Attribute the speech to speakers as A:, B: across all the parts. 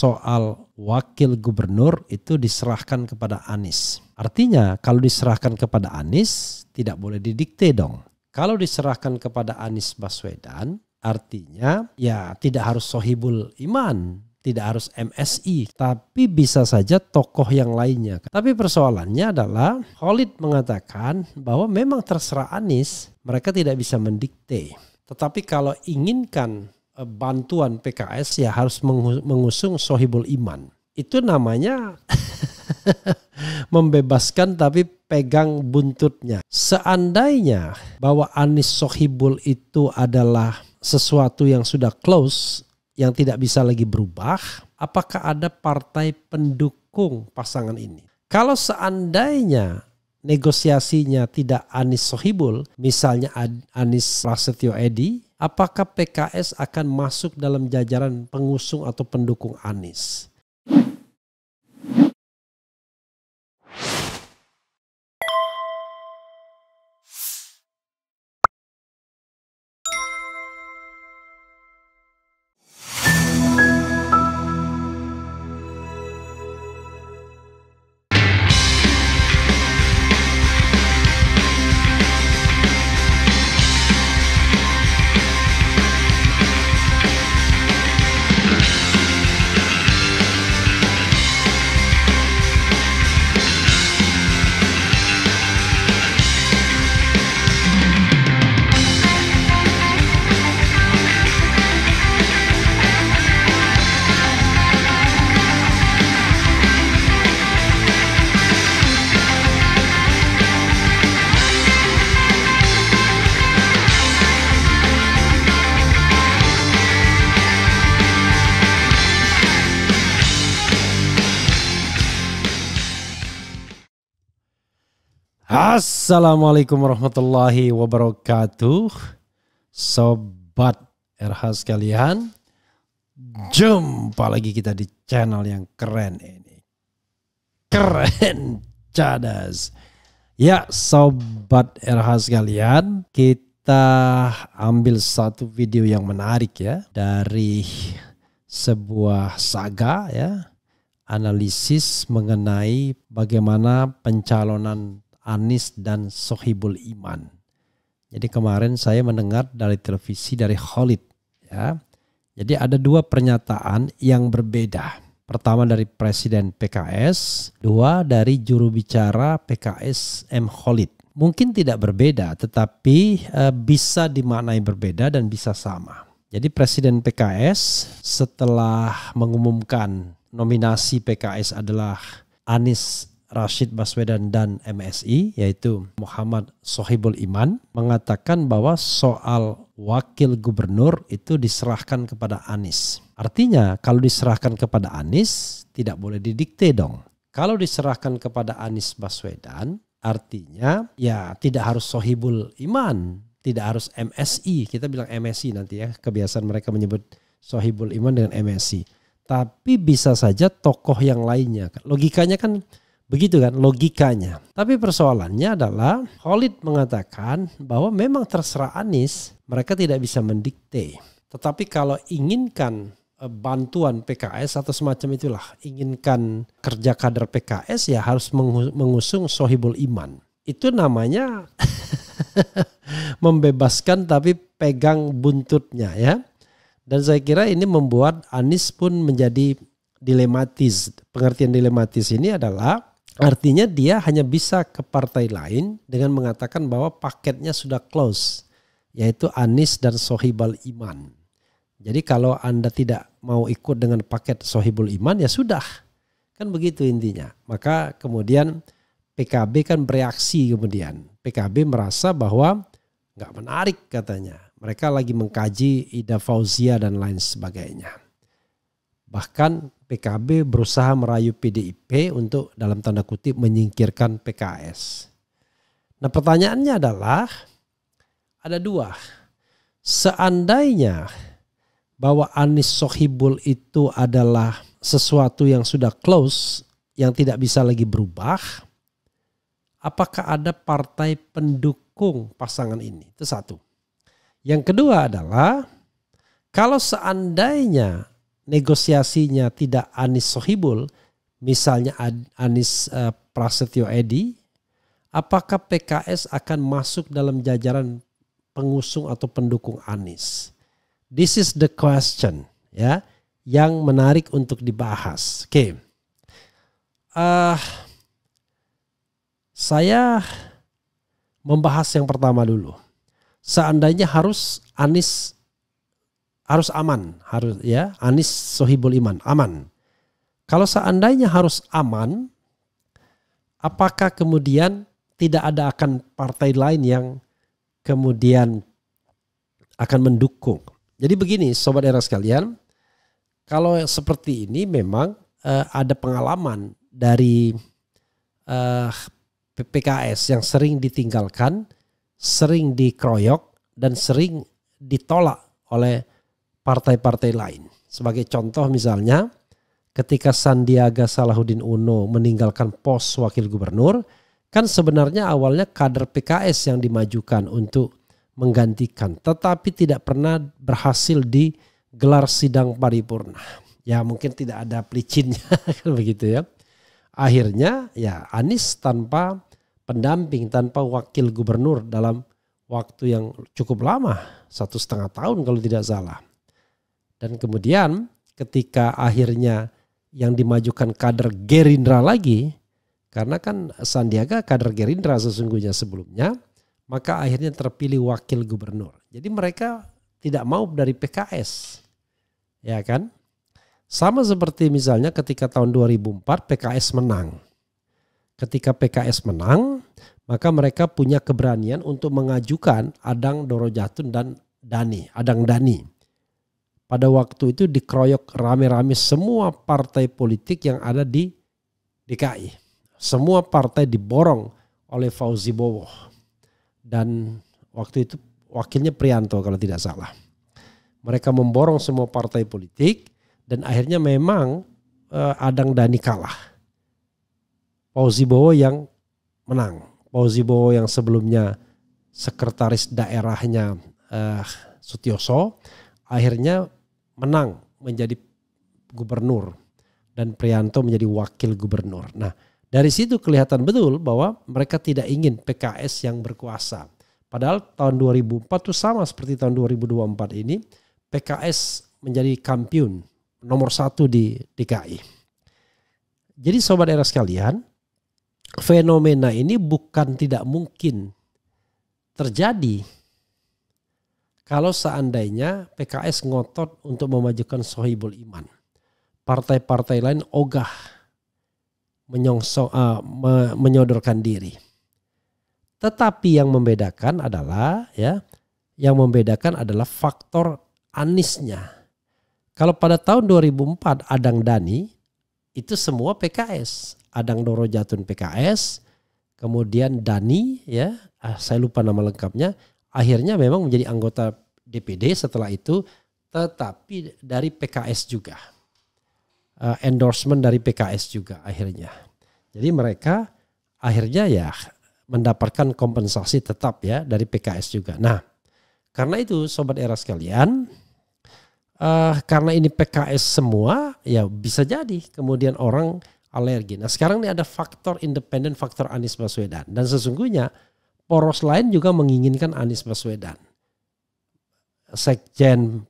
A: soal wakil gubernur itu diserahkan kepada Anies. Artinya kalau diserahkan kepada Anies tidak boleh didikte dong. Kalau diserahkan kepada Anies Baswedan artinya ya tidak harus sohibul iman, tidak harus MSI, tapi bisa saja tokoh yang lainnya. Tapi persoalannya adalah Khalid mengatakan bahwa memang terserah Anies, mereka tidak bisa mendikte. Tetapi kalau inginkan Eh, bantuan PKS ya harus mengusung sohibul iman. Itu namanya membebaskan tapi pegang buntutnya. Seandainya bahwa Anis sohibul itu adalah sesuatu yang sudah close, yang tidak bisa lagi berubah, apakah ada partai pendukung pasangan ini? Kalau seandainya negosiasinya tidak Anis Sohibul, misalnya Anis Prasetyo Edi, apakah PKS akan masuk dalam jajaran pengusung atau pendukung Anies? Assalamualaikum warahmatullahi wabarakatuh. Sobat RH sekalian, jumpa lagi kita di channel yang keren ini. Keren cadas. Ya, sobat RH sekalian, kita ambil satu video yang menarik ya dari sebuah saga ya, analisis mengenai bagaimana pencalonan Anis dan Sohibul Iman. Jadi kemarin saya mendengar dari televisi dari Khalid ya. Jadi ada dua pernyataan yang berbeda. Pertama dari Presiden PKS, dua dari juru bicara PKS M Khalid. Mungkin tidak berbeda tetapi eh, bisa dimaknai berbeda dan bisa sama. Jadi Presiden PKS setelah mengumumkan nominasi PKS adalah Anies Rashid Baswedan dan MSI yaitu Muhammad Sohibul Iman mengatakan bahwa soal wakil gubernur itu diserahkan kepada Anies. Artinya kalau diserahkan kepada Anies tidak boleh didikte dong. Kalau diserahkan kepada Anies Baswedan artinya ya tidak harus Sohibul Iman, tidak harus MSI. Kita bilang MSI nanti ya kebiasaan mereka menyebut Sohibul Iman dengan MSI. Tapi bisa saja tokoh yang lainnya. Logikanya kan Begitu kan logikanya. Tapi persoalannya adalah Khalid mengatakan bahwa memang terserah Anies, mereka tidak bisa mendikte. Tetapi kalau inginkan e, bantuan PKS atau semacam itulah, inginkan kerja kader PKS ya harus mengusung Sohibul Iman. Itu namanya membebaskan tapi pegang buntutnya ya. Dan saya kira ini membuat Anies pun menjadi dilematis. Pengertian dilematis ini adalah Artinya dia hanya bisa ke partai lain dengan mengatakan bahwa paketnya sudah close, yaitu Anis dan Sohibal Iman. Jadi kalau Anda tidak mau ikut dengan paket Sohibul Iman ya sudah. Kan begitu intinya. Maka kemudian PKB kan bereaksi kemudian. PKB merasa bahwa nggak menarik katanya. Mereka lagi mengkaji Ida Fauzia dan lain sebagainya. Bahkan PKB berusaha merayu PDIP untuk dalam tanda kutip menyingkirkan PKS. Nah pertanyaannya adalah ada dua. Seandainya bahwa Anis Sohibul itu adalah sesuatu yang sudah close, yang tidak bisa lagi berubah, apakah ada partai pendukung pasangan ini? Itu satu. Yang kedua adalah kalau seandainya negosiasinya tidak Anis Sohibul, misalnya Anis eh, Prasetyo Edi, apakah PKS akan masuk dalam jajaran pengusung atau pendukung Anis? This is the question ya yang menarik untuk dibahas. Oke. Okay. Uh, saya membahas yang pertama dulu. Seandainya harus Anis harus aman, harus ya Anis Sohibul Iman aman. Kalau seandainya harus aman, apakah kemudian tidak ada akan partai lain yang kemudian akan mendukung? Jadi begini, sobat era sekalian, kalau seperti ini memang uh, ada pengalaman dari uh, eh, PKS yang sering ditinggalkan, sering dikeroyok dan sering ditolak oleh partai-partai lain. Sebagai contoh misalnya, ketika Sandiaga Salahuddin Uno meninggalkan pos wakil gubernur, kan sebenarnya awalnya kader PKS yang dimajukan untuk menggantikan, tetapi tidak pernah berhasil di gelar sidang paripurna. Ya mungkin tidak ada pelicinnya kan begitu ya. Akhirnya ya Anies tanpa pendamping, tanpa wakil gubernur dalam waktu yang cukup lama, satu setengah tahun kalau tidak salah. Dan kemudian ketika akhirnya yang dimajukan kader Gerindra lagi, karena kan Sandiaga kader Gerindra sesungguhnya sebelumnya, maka akhirnya terpilih wakil gubernur. Jadi mereka tidak mau dari PKS. Ya kan? Sama seperti misalnya ketika tahun 2004 PKS menang. Ketika PKS menang, maka mereka punya keberanian untuk mengajukan Adang Dorojatun dan Dani, Adang Dani pada waktu itu dikeroyok rame-rame semua partai politik yang ada di DKI. Semua partai diborong oleh Fauzi Bowo. Dan waktu itu wakilnya Prianto kalau tidak salah. Mereka memborong semua partai politik dan akhirnya memang eh, Adang Dani kalah. Fauzi Bowo yang menang. Fauzi Bowo yang sebelumnya sekretaris daerahnya eh, Sutioso akhirnya menang menjadi gubernur dan Prianto menjadi wakil gubernur. Nah, dari situ kelihatan betul bahwa mereka tidak ingin PKS yang berkuasa. Padahal tahun 2004 itu sama seperti tahun 2024 ini, PKS menjadi kampiun nomor satu di DKI. Jadi sobat era sekalian, fenomena ini bukan tidak mungkin terjadi kalau seandainya PKS ngotot untuk memajukan Sohibul Iman. Partai-partai lain ogah menyongsong, uh, menyodorkan diri. Tetapi yang membedakan adalah ya, yang membedakan adalah faktor Anisnya. Kalau pada tahun 2004 Adang Dani itu semua PKS, Adang Doro Jatun PKS, kemudian Dani ya, ah, saya lupa nama lengkapnya, akhirnya memang menjadi anggota DPD setelah itu tetapi dari PKS juga uh, endorsement dari PKS juga akhirnya jadi mereka akhirnya ya mendapatkan kompensasi tetap ya dari PKS juga nah karena itu sobat era sekalian uh, karena ini PKS semua ya bisa jadi kemudian orang alergi nah sekarang ini ada faktor independen faktor Anies Baswedan dan sesungguhnya poros lain juga menginginkan Anies Baswedan. Sekjen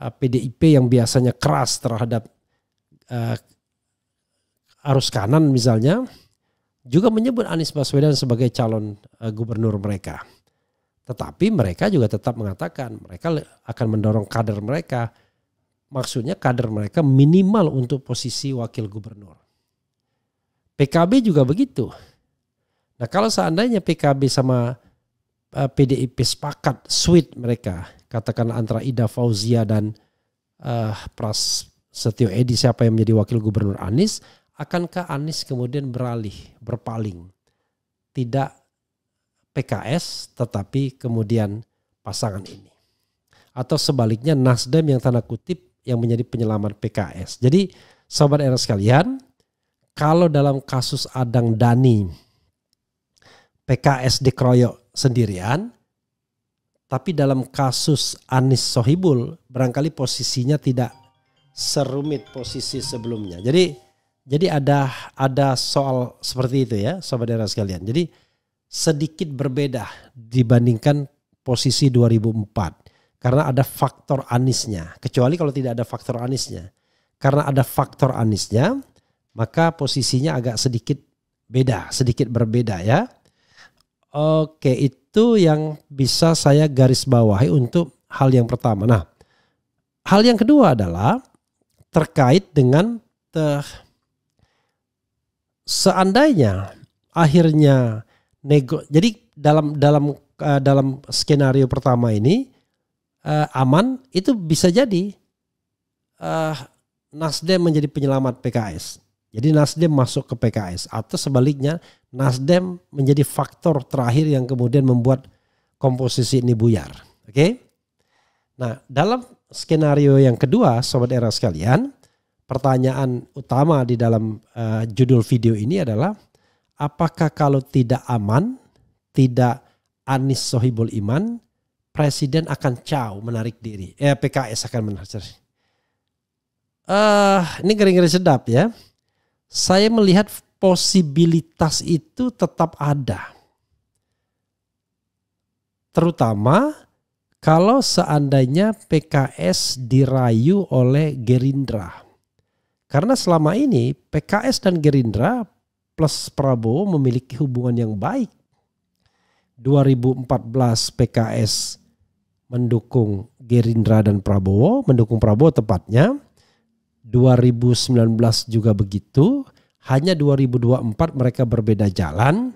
A: uh, PDIP yang biasanya keras terhadap uh, arus kanan misalnya juga menyebut Anies Baswedan sebagai calon uh, gubernur mereka. Tetapi mereka juga tetap mengatakan mereka akan mendorong kader mereka. Maksudnya kader mereka minimal untuk posisi wakil gubernur. PKB juga begitu Nah kalau seandainya PKB sama uh, eh, PDIP sepakat sweet mereka, katakan antara Ida Fauzia dan uh, Pras Setio Edi siapa yang menjadi wakil gubernur Anies, akankah Anies kemudian beralih, berpaling? Tidak PKS tetapi kemudian pasangan ini. Atau sebaliknya Nasdem yang tanda kutip yang menjadi penyelamat PKS. Jadi sobat era sekalian, kalau dalam kasus Adang Dani PKS dikeroyok sendirian, tapi dalam kasus Anis Sohibul barangkali posisinya tidak serumit posisi sebelumnya. Jadi jadi ada ada soal seperti itu ya, sobat daerah sekalian. Jadi sedikit berbeda dibandingkan posisi 2004 karena ada faktor Anisnya. Kecuali kalau tidak ada faktor Anisnya. Karena ada faktor Anisnya, maka posisinya agak sedikit beda, sedikit berbeda ya. Oke, itu yang bisa saya garis bawahi untuk hal yang pertama. Nah, hal yang kedua adalah terkait dengan te seandainya akhirnya nego. Jadi dalam dalam uh, dalam skenario pertama ini uh, aman itu bisa jadi uh, Nasdem menjadi penyelamat PKS. Jadi Nasdem masuk ke PKS atau sebaliknya Nasdem menjadi faktor terakhir yang kemudian membuat komposisi ini buyar. Oke? Okay? Nah, dalam skenario yang kedua sobat era sekalian, pertanyaan utama di dalam uh, judul video ini adalah apakah kalau tidak aman, tidak Anis Sohibul Iman, presiden akan caw menarik diri. Eh PKS akan menarik diri. Uh, eh, ini kering-kering sedap ya saya melihat posibilitas itu tetap ada. Terutama kalau seandainya PKS dirayu oleh Gerindra. Karena selama ini PKS dan Gerindra plus Prabowo memiliki hubungan yang baik. 2014 PKS mendukung Gerindra dan Prabowo, mendukung Prabowo tepatnya. 2019 juga begitu. Hanya 2024 mereka berbeda jalan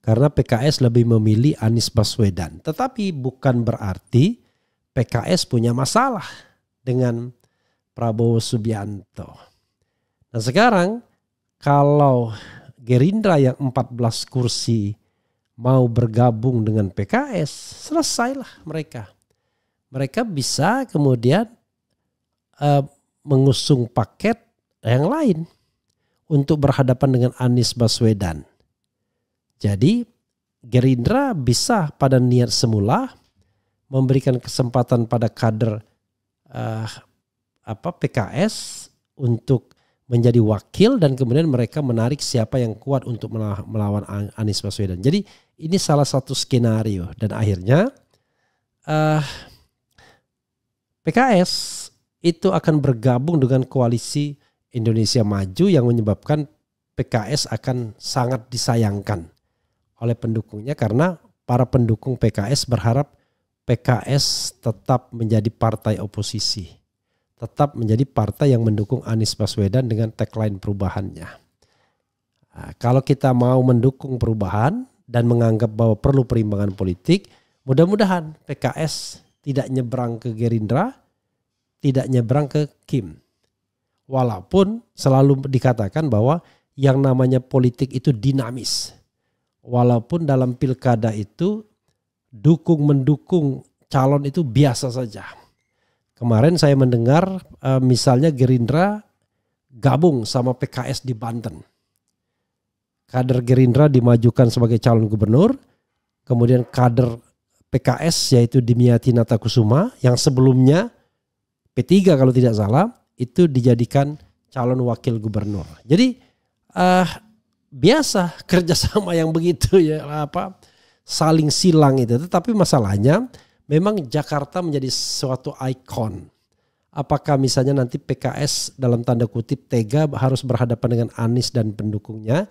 A: karena PKS lebih memilih Anies Baswedan. Tetapi bukan berarti PKS punya masalah dengan Prabowo Subianto. Nah sekarang kalau Gerindra yang 14 kursi mau bergabung dengan PKS, selesailah mereka. Mereka bisa kemudian uh, mengusung paket yang lain untuk berhadapan dengan Anies Baswedan. Jadi Gerindra bisa pada niat semula memberikan kesempatan pada kader uh, apa PKS untuk menjadi wakil dan kemudian mereka menarik siapa yang kuat untuk melawan Anies Baswedan. Jadi ini salah satu skenario dan akhirnya uh, eh, PKS itu akan bergabung dengan koalisi Indonesia Maju yang menyebabkan PKS akan sangat disayangkan oleh pendukungnya karena para pendukung PKS berharap PKS tetap menjadi partai oposisi, tetap menjadi partai yang mendukung Anies Baswedan dengan tagline perubahannya. Nah, kalau kita mau mendukung perubahan dan menganggap bahwa perlu perimbangan politik, mudah-mudahan PKS tidak nyebrang ke Gerindra, tidak nyebrang ke Kim. Walaupun selalu dikatakan bahwa yang namanya politik itu dinamis. Walaupun dalam pilkada itu dukung mendukung calon itu biasa saja. Kemarin saya mendengar eh, misalnya Gerindra gabung sama PKS di Banten. Kader Gerindra dimajukan sebagai calon gubernur, kemudian kader PKS yaitu Dimyati Natakusuma yang sebelumnya P3 kalau tidak salah itu dijadikan calon wakil gubernur. Jadi uh, biasa kerjasama yang begitu ya apa saling silang itu. Tetapi masalahnya memang Jakarta menjadi suatu ikon. Apakah misalnya nanti PKS dalam tanda kutip tega harus berhadapan dengan Anies dan pendukungnya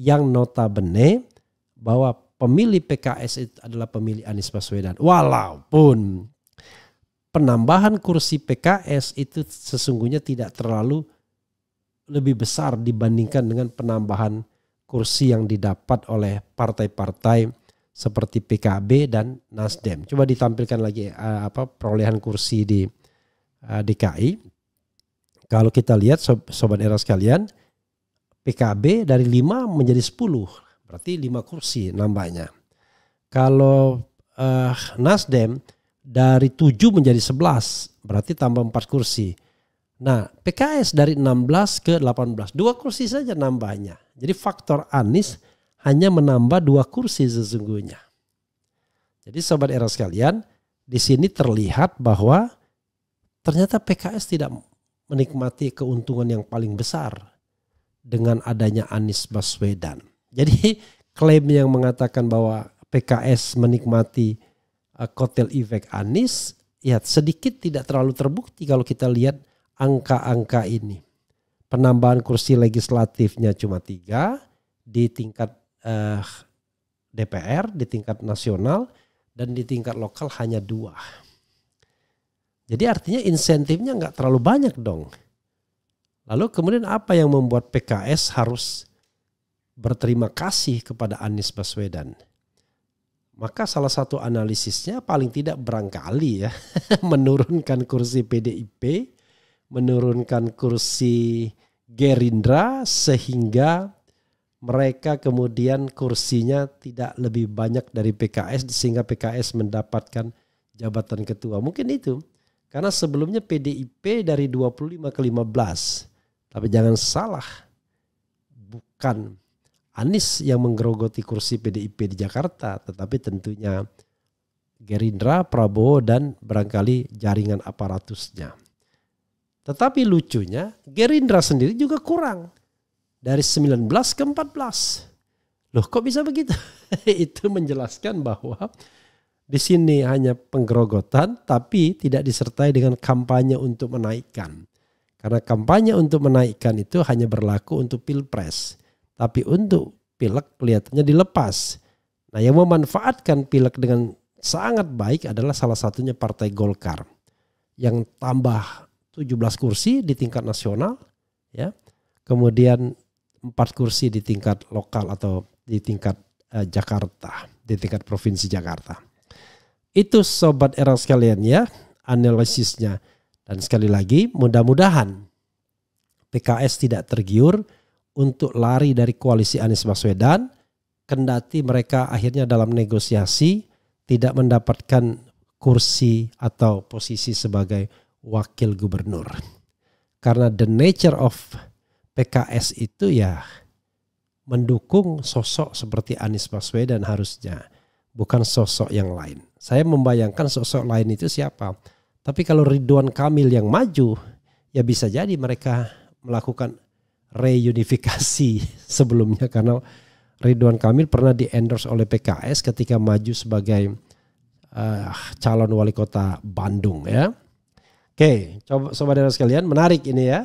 A: yang nota notabene bahwa pemilih PKS itu adalah pemilih Anies Baswedan. Walaupun penambahan kursi PKS itu sesungguhnya tidak terlalu lebih besar dibandingkan dengan penambahan kursi yang didapat oleh partai-partai seperti PKB dan Nasdem. Coba ditampilkan lagi uh, apa perolehan kursi di uh, eh, DKI. Kalau kita lihat sobat era sekalian, PKB dari 5 menjadi 10, berarti 5 kursi nambahnya. Kalau uh, Nasdem dari 7 menjadi 11, berarti tambah 4 kursi. Nah, PKS dari 16 ke 18, dua kursi saja nambahnya. Jadi faktor Anies hanya menambah dua kursi sesungguhnya. Jadi sobat era sekalian, di sini terlihat bahwa ternyata PKS tidak menikmati keuntungan yang paling besar dengan adanya Anies Baswedan. Jadi klaim yang mengatakan bahwa PKS menikmati Eh, kotel efek Anies ya sedikit tidak terlalu terbukti kalau kita lihat angka-angka ini. Penambahan kursi legislatifnya cuma tiga di tingkat uh, eh, DPR, di tingkat nasional, dan di tingkat lokal hanya dua. Jadi artinya insentifnya nggak terlalu banyak dong. Lalu kemudian apa yang membuat PKS harus berterima kasih kepada Anies Baswedan? Maka salah satu analisisnya paling tidak berangkali ya menurunkan kursi PDIP, menurunkan kursi Gerindra sehingga mereka kemudian kursinya tidak lebih banyak dari PKS sehingga PKS mendapatkan jabatan ketua. Mungkin itu. Karena sebelumnya PDIP dari 25 ke 15. Tapi jangan salah. Bukan Anies yang menggerogoti kursi PDIP di Jakarta, tetapi tentunya Gerindra, Prabowo, dan barangkali jaringan aparatusnya. Tetapi lucunya Gerindra sendiri juga kurang dari 19 ke 14. Loh kok bisa begitu? Itu menjelaskan bahwa di sini hanya penggerogotan tapi tidak disertai dengan kampanye untuk menaikkan. Karena kampanye untuk menaikkan itu hanya berlaku untuk pilpres. Tapi untuk pilek kelihatannya dilepas. Nah yang memanfaatkan pilek dengan sangat baik adalah salah satunya Partai Golkar yang tambah 17 kursi di tingkat nasional ya. Kemudian 4 kursi di tingkat lokal atau di tingkat eh, Jakarta, di tingkat provinsi Jakarta. Itu sobat era sekalian ya analisisnya. Dan sekali lagi mudah-mudahan PKS tidak tergiur untuk lari dari koalisi Anies Baswedan, kendati mereka akhirnya dalam negosiasi tidak mendapatkan kursi atau posisi sebagai wakil gubernur. Karena the nature of PKS itu ya mendukung sosok seperti Anies Baswedan harusnya, bukan sosok yang lain. Saya membayangkan sosok lain itu siapa. Tapi kalau Ridwan Kamil yang maju, ya bisa jadi mereka melakukan reunifikasi sebelumnya karena Ridwan Kamil pernah di endorse oleh PKS ketika maju sebagai uh, calon wali kota Bandung ya. Oke, coba sobat RH sekalian, menarik ini ya.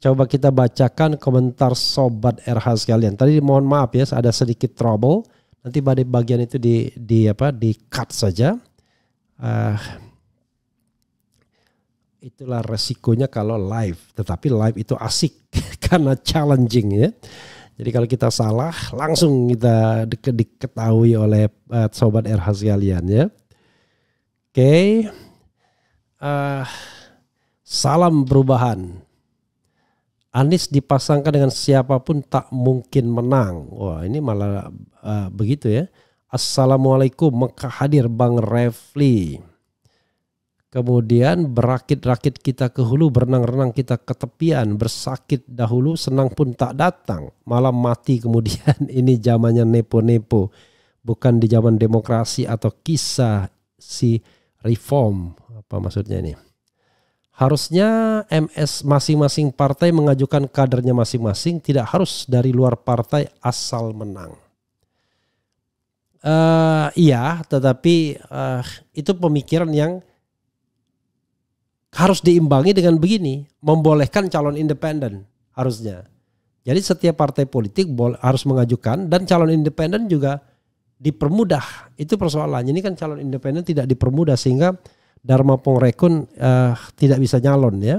A: Coba kita bacakan komentar sobat RH sekalian. Tadi mohon maaf ya, ada sedikit trouble. Nanti pada bagian itu di di apa di cut saja. Uh, itulah resikonya kalau live. Tetapi live itu asik karena challenging ya. Jadi kalau kita salah langsung kita diketahui oleh uh, sobat RH sekalian ya. Oke. Okay. Uh, eh, salam perubahan. Anies dipasangkan dengan siapapun tak mungkin menang. Wah ini malah uh, begitu ya. Assalamualaikum maka hadir Bang Refli. Kemudian berakit-rakit kita ke hulu, berenang-renang kita ke tepian, bersakit dahulu, senang pun tak datang. Malam mati kemudian ini zamannya nepo-nepo. Bukan di zaman demokrasi atau kisah si reform. Apa maksudnya ini? Harusnya MS masing-masing partai mengajukan kadernya masing-masing, tidak harus dari luar partai asal menang. Uh, iya, tetapi uh, itu pemikiran yang harus diimbangi dengan begini, membolehkan calon independen harusnya. Jadi setiap partai politik harus mengajukan dan calon independen juga dipermudah. Itu persoalannya. Ini kan calon independen tidak dipermudah sehingga Dharma Pongrekun uh, tidak bisa nyalon ya.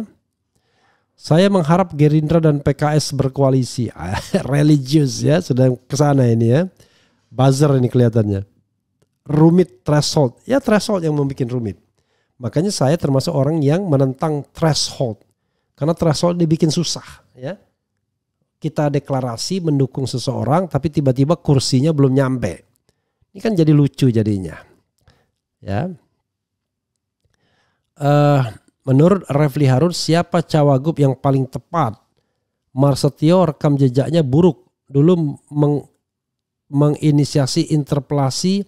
A: Saya mengharap Gerindra dan PKS berkoalisi. Religius ya, sedang ke sana ini ya. Buzzer ini kelihatannya. Rumit threshold. Ya threshold yang membuat rumit. Makanya saya termasuk orang yang menentang threshold. Karena threshold dibikin susah, ya. Kita deklarasi mendukung seseorang tapi tiba-tiba kursinya belum nyampe. Ini kan jadi lucu jadinya. Ya. Uh, menurut Refli Harun siapa cawagup yang paling tepat? Marsetio rekam jejaknya buruk. Dulu meng menginisiasi interpelasi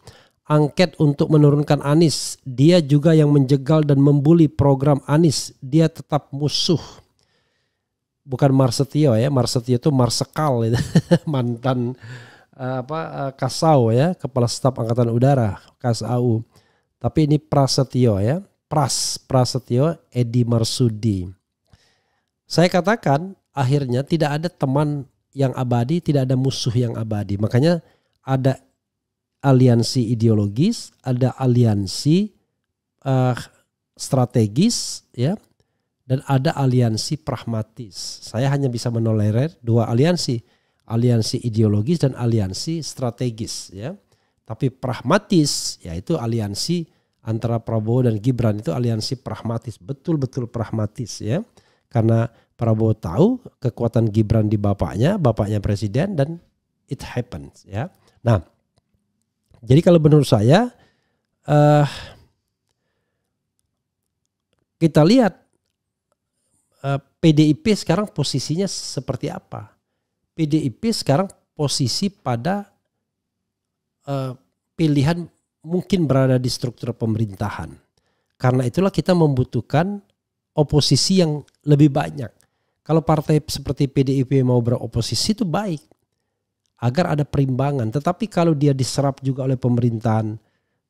A: angket untuk menurunkan Anis, Dia juga yang menjegal dan membuli program Anis. Dia tetap musuh. Bukan Marsetio ya, Marsetio itu Marsekal itu. mantan eh, apa eh, Kasau ya, kepala staf angkatan udara Kasau. Tapi ini Prasetyo ya, Pras Prasetyo Edi Marsudi. Saya katakan akhirnya tidak ada teman yang abadi, tidak ada musuh yang abadi. Makanya ada aliansi ideologis, ada aliansi uh, strategis, ya, dan ada aliansi pragmatis. Saya hanya bisa menolerir dua aliansi, aliansi ideologis dan aliansi strategis, ya. Tapi pragmatis yaitu aliansi antara Prabowo dan Gibran itu aliansi pragmatis, betul-betul pragmatis ya. Karena Prabowo tahu kekuatan Gibran di bapaknya, bapaknya presiden dan it happens ya. Nah, jadi kalau menurut saya uh, kita lihat uh, eh, PDIP sekarang posisinya seperti apa. PDIP sekarang posisi pada uh, pilihan mungkin berada di struktur pemerintahan. Karena itulah kita membutuhkan oposisi yang lebih banyak. Kalau partai seperti PDIP mau beroposisi itu baik agar ada perimbangan. Tetapi kalau dia diserap juga oleh pemerintahan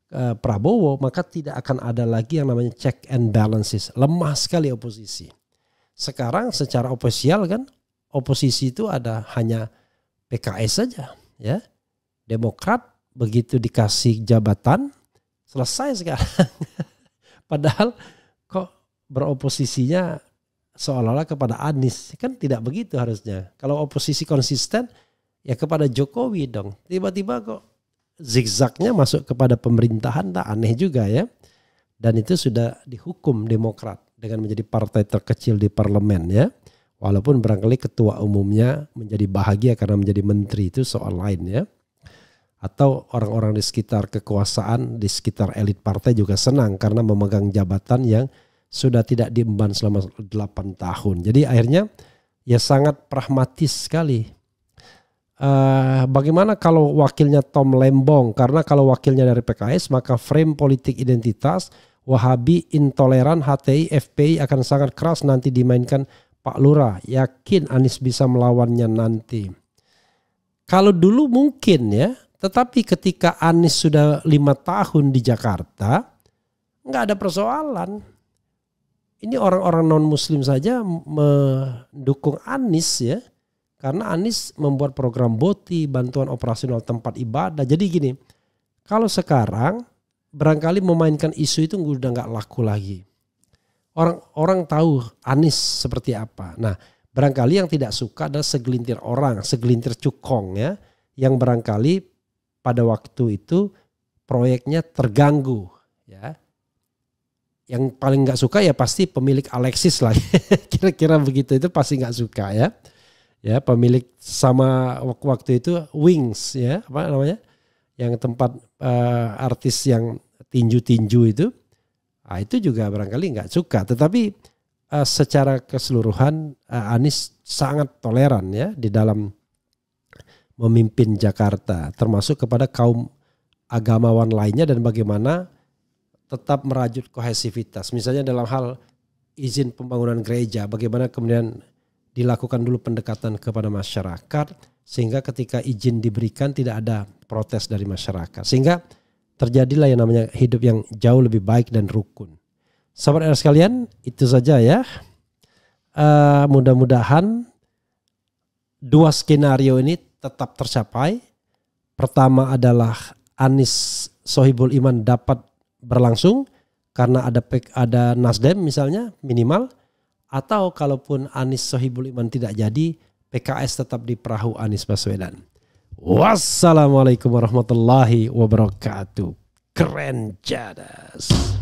A: eh, Prabowo, maka tidak akan ada lagi yang namanya check and balances. Lemah sekali oposisi. Sekarang secara ofisial kan oposisi itu ada hanya PKS saja, ya. Demokrat begitu dikasih jabatan selesai sekarang. Padahal kok beroposisinya seolah-olah kepada Anies kan tidak begitu harusnya. Kalau oposisi konsisten ya kepada Jokowi dong. Tiba-tiba kok zigzagnya masuk kepada pemerintahan tak aneh juga ya. Dan itu sudah dihukum Demokrat dengan menjadi partai terkecil di parlemen ya. Walaupun barangkali ketua umumnya menjadi bahagia karena menjadi menteri itu soal lain ya. Atau orang-orang di sekitar kekuasaan, di sekitar elit partai juga senang karena memegang jabatan yang sudah tidak diemban selama 8 tahun. Jadi akhirnya ya sangat pragmatis sekali Uh, bagaimana kalau wakilnya Tom Lembong? Karena kalau wakilnya dari PKS, maka frame politik identitas Wahabi, intoleran, HTI, FPI akan sangat keras nanti dimainkan Pak Lura. Yakin Anies bisa melawannya nanti. Kalau dulu mungkin ya, tetapi ketika Anies sudah lima tahun di Jakarta, nggak ada persoalan. Ini orang-orang non-Muslim saja mendukung Anies ya karena Anies membuat program BOTI, bantuan operasional tempat ibadah. Jadi gini, kalau sekarang barangkali memainkan isu itu udah nggak laku lagi. Orang orang tahu Anies seperti apa. Nah, barangkali yang tidak suka adalah segelintir orang, segelintir cukong ya, yang barangkali pada waktu itu proyeknya terganggu ya. Yang paling nggak suka ya pasti pemilik Alexis lah, kira-kira begitu itu pasti nggak suka ya ya pemilik sama waktu itu Wings ya apa namanya yang tempat uh, artis yang tinju-tinju itu nah, itu juga barangkali nggak suka tetapi uh, secara keseluruhan uh, Anies sangat toleran ya di dalam memimpin Jakarta termasuk kepada kaum agamawan lainnya dan bagaimana tetap merajut kohesivitas misalnya dalam hal izin pembangunan gereja bagaimana kemudian dilakukan dulu pendekatan kepada masyarakat sehingga ketika izin diberikan tidak ada protes dari masyarakat sehingga terjadilah yang namanya hidup yang jauh lebih baik dan rukun. Sahabat RS sekalian, itu saja ya. Uh, mudah-mudahan dua skenario ini tetap tercapai. Pertama adalah Anis Sohibul Iman dapat berlangsung karena ada ada Nasdem misalnya minimal atau kalaupun Anies Sohibul Iman tidak jadi, PKS tetap di perahu Anies Baswedan. Wassalamualaikum warahmatullahi wabarakatuh. Keren jadas.